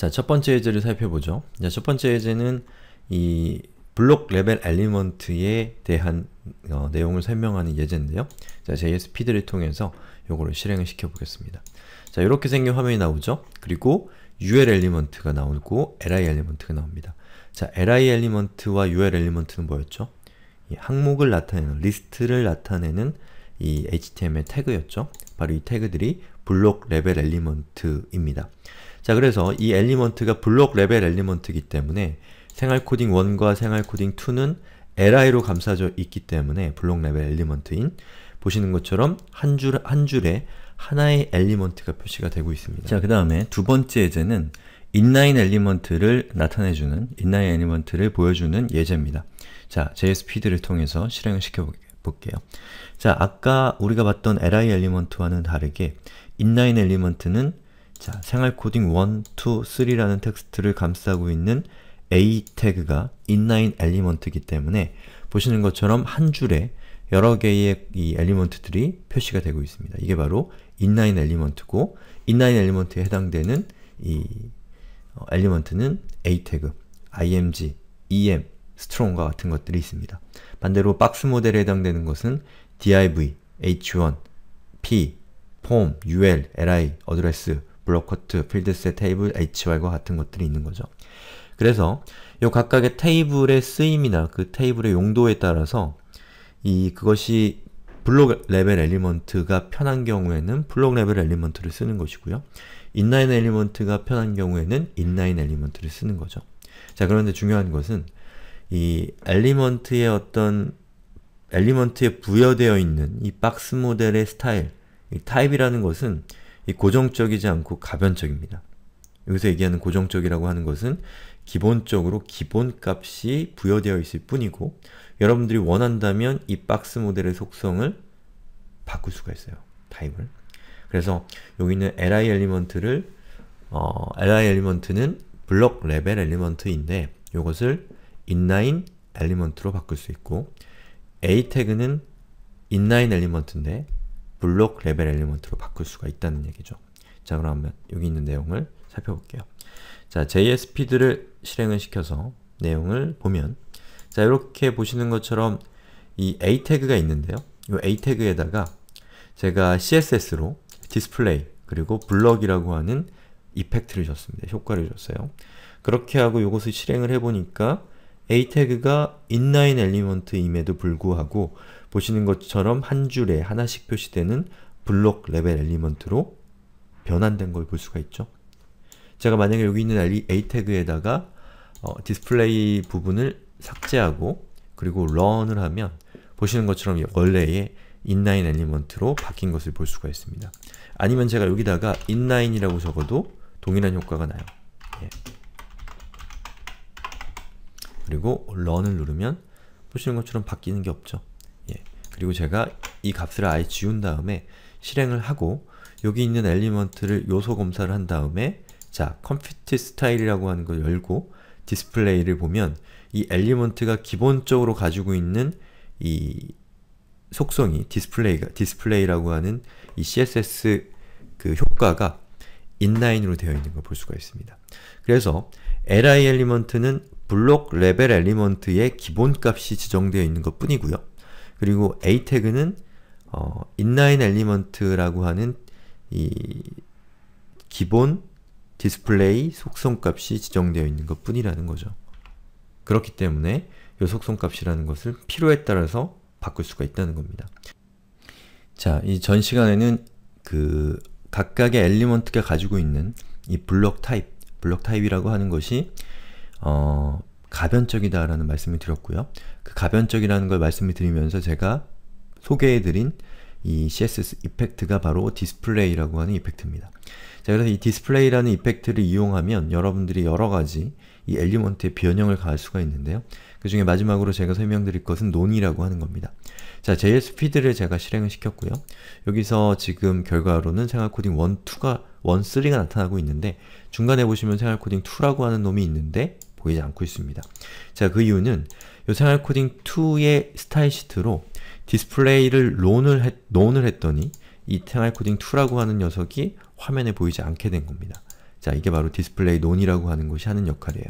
자, 첫 번째 예제를 살펴보죠. 자, 첫 번째 예제는 이 블록 레벨 엘리먼트에 대한 어, 내용을 설명하는 예제인데요. 자, JSP들을 통해서 요거를 실행을 시켜보겠습니다. 자, 이렇게 생긴 화면이 나오죠. 그리고 UL 엘리먼트가 나오고 LI 엘리먼트가 나옵니다. 자, LI 엘리먼트와 UL 엘리먼트는 뭐였죠? 항목을 나타내는, 리스트를 나타내는 이 HTML 태그였죠. 바로 이 태그들이 블록 레벨 엘리먼트입니다. 자 그래서 이 엘리먼트가 블록 레벨 엘리먼트이기 때문에 생활 코딩 1과 생활 코딩 2는 li로 감싸져 있기 때문에 블록 레벨 엘리먼트인 보시는 것처럼 한 줄 한 줄에 하나의 엘리먼트가 표시가 되고 있습니다. 자, 그 다음에 두 번째 예제는 인라인 엘리먼트를 나타내주는 인라인 엘리먼트를 보여주는 예제입니다. 자, JSPD를 통해서 실행을 시켜볼게요. 자, 아까 우리가 봤던 li 엘리먼트와는 다르게 인라인 엘리먼트는 자, 생활 코딩 1, 2, 3라는 텍스트를 감싸고 있는 a 태그가 인라인 엘리먼트이기 때문에 보시는 것처럼 한 줄에 여러 개의 이 엘리먼트들이 표시가 되고 있습니다. 이게 바로 인라인 엘리먼트고 인라인 엘리먼트에 해당되는 이 어, 엘리먼트는 a 태그, img, em, strong과 같은 것들이 있습니다. 반대로 박스 모델에 해당되는 것은 div, h1, p, form, ul, li, address, 블록커트, 필드셋, 테이블, HY과 같은 것들이 있는 거죠. 그래서 이 각각의 테이블의 쓰임이나 그 테이블의 용도에 따라서 이 그것이 블록 레벨 엘리먼트가 편한 경우에는 블록 레벨 엘리먼트를 쓰는 것이고요. 인라인 엘리먼트가 편한 경우에는 인라인 엘리먼트를 쓰는 거죠. 자 그런데 중요한 것은 이 엘리먼트의 어떤 엘리먼트에 부여되어 있는 이 박스 모델의 스타일, 이 타입이라는 것은 이 고정적이지 않고 가변적입니다. 여기서 얘기하는 고정적이라고 하는 것은 기본적으로 기본값이 부여되어 있을 뿐이고 여러분들이 원한다면 이 박스 모델의 속성을 바꿀 수가 있어요. 타입을. 그래서 여기 있는 li 엘리먼트를 어, li 엘리먼트는 블록 레벨 엘리먼트인데 이것을 i n l 엘리먼트로 바꿀 수 있고 a 태그는 i n l 엘리먼트인데 블록 레벨 엘리먼트로 바꿀 수가 있다는 얘기죠. 자 그러면 여기 있는 내용을 살펴볼게요. 자 JSP들을 실행을 시켜서 내용을 보면 자 이렇게 보시는 것처럼 이 A 태그가 있는데요. 이 A 태그에다가 제가 CSS로 디스플레이 그리고 블럭이라고 하는 이펙트를 줬습니다. 효과를 줬어요. 그렇게 하고 이것을 실행을 해보니까 a 태그가 인라인 엘리먼트임에도 불구하고 보시는 것처럼 한 줄에 하나씩 표시되는 블록 레벨 엘리먼트로 변환된 걸 볼 수가 있죠. 제가 만약에 여기 있는 a 태그에다가 어, 디스플레이 부분을 삭제하고 그리고 런을 하면 보시는 것처럼 원래의 인라인 엘리먼트로 바뀐 것을 볼 수가 있습니다. 아니면 제가 여기다가 인라인이라고 적어도 동일한 효과가 나요. 그리고 run을 누르면 보시는 것처럼 바뀌는 게 없죠. 예. 그리고 제가 이 값을 아예 지운 다음에 실행을 하고 여기 있는 엘리먼트를 요소 검사를 한 다음에 자, 컴퓨티 스타일이라고 하는 걸 열고 디스플레이를 보면 이 엘리먼트가 기본적으로 가지고 있는 이 속성이 디스플레이가 디스플레이라고 하는 이 CSS 그 효과가 인라인으로 되어 있는 걸 볼 수가 있습니다. 그래서 li 엘리먼트는 블록 레벨 엘리먼트의 기본값이 지정되어 있는 것 뿐이고요. 그리고 a 태그는 어, 인라인 엘리먼트라고 하는 이 기본 디스플레이 속성값이 지정되어 있는 것 뿐이라는 거죠. 그렇기 때문에 이 속성값이라는 것을 필요에 따라서 바꿀 수가 있다는 겁니다. 자, 이 전 시간에는 그 각각의 엘리먼트가 가지고 있는 이 블록 타입, 블록 타입이라고 하는 것이 어, 가변적이다라는 말씀을 드렸고요. 그 가변적이라는 걸 말씀을 드리면서 제가 소개해드린 이 CSS 이펙트가 바로 디스플레이라고 하는 이펙트입니다. 자, 그래서 이 디스플레이라는 이펙트를 이용하면 여러분들이 여러가지 이 엘리먼트의 변형을 가할 수가 있는데요. 그 중에 마지막으로 제가 설명드릴 것은 논이라고 하는 겁니다. 자, JS 피드를 제가 실행을 시켰고요. 여기서 지금 결과로는 생활코딩 1, 2가, 1, 3가 나타나고 있는데 중간에 보시면 생활코딩 2라고 하는 놈이 있는데 보이지 않고 있습니다. 자, 그 이유는 요 생활 코딩 2의 스타일 시트로 디스플레이를 론을 했, 논을 했더니 이 생활 코딩 2라고 하는 녀석이 화면에 보이지 않게 된 겁니다. 자, 이게 바로 디스플레이 논이라고 하는 것이 하는 역할이에요.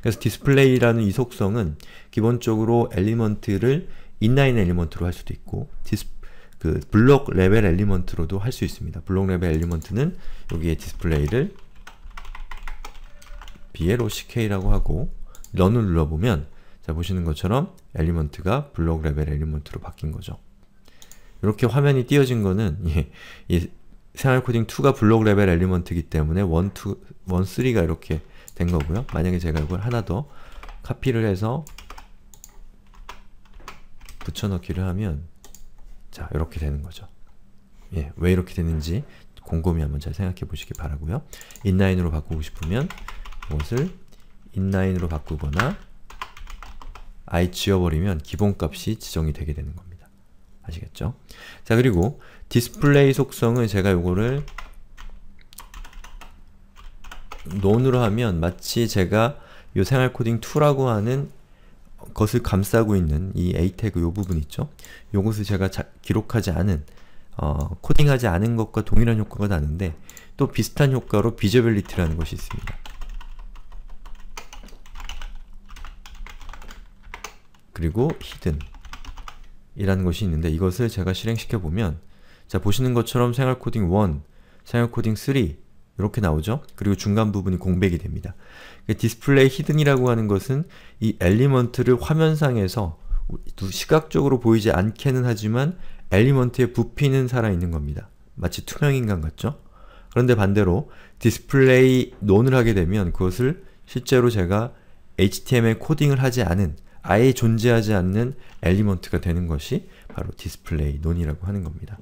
그래서 디스플레이라는 이 속성은 기본적으로 엘리먼트를 인라인 엘리먼트로 할 수도 있고 디스, 그 블록 레벨 엘리먼트로도 할 수 있습니다. 블록 레벨 엘리먼트는 여기에 디스플레이를 BLOCK라고 c k 이 하고 런을 눌러보면 자 보시는 것처럼 엘리먼트가 블록 레벨 엘리먼트로 바뀐 거죠. 이렇게 화면이 띄어진 거는 예, 이 생활코딩2가 블록 레벨 엘리먼트이기 때문에 1, 2, 1, 3가 이렇게 된 거고요. 만약에 제가 이걸 하나 더 카피를 해서 붙여넣기를 하면 자, 이렇게 되는 거죠. 예, 왜 이렇게 되는지 곰곰이 한번 잘 생각해 보시기 바라고요. 인라인으로 바꾸고 싶으면 옷을 인라인으로 바꾸거나 아 i 지워버리면 기본값이 지정이 되게 되는 겁니다. 아시겠죠? 자 그리고 디스플레이 속성은 제가 요거를 논으로 하면 마치 제가 요 생활코딩2라고 하는 것을 감싸고 있는 이 a 태그 요 부분 있죠? 요것을 제가 자, 기록하지 않은 어, 코딩하지 않은 것과 동일한 효과가 나는데 또 비슷한 효과로 비저빌리티라는 것이 있습니다. 그리고 hidden 이라는 것이 있는데 이것을 제가 실행시켜 보면 자 보시는 것처럼 생활 코딩 1, 생활 코딩 3 이렇게 나오죠? 그리고 중간 부분이 공백이 됩니다. 그 디스플레이 히든이라고 하는 것은 이 엘리먼트를 화면상에서 시각적으로 보이지 않게는 하지만 엘리먼트의 부피는 살아있는 겁니다. 마치 투명인간 같죠? 그런데 반대로 디스플레이 논을 하게 되면 그것을 실제로 제가 HTML 코딩을 하지 않은 아예 존재하지 않는 엘리먼트가 되는 것이 바로 디스플레이 논이라고 하는 겁니다.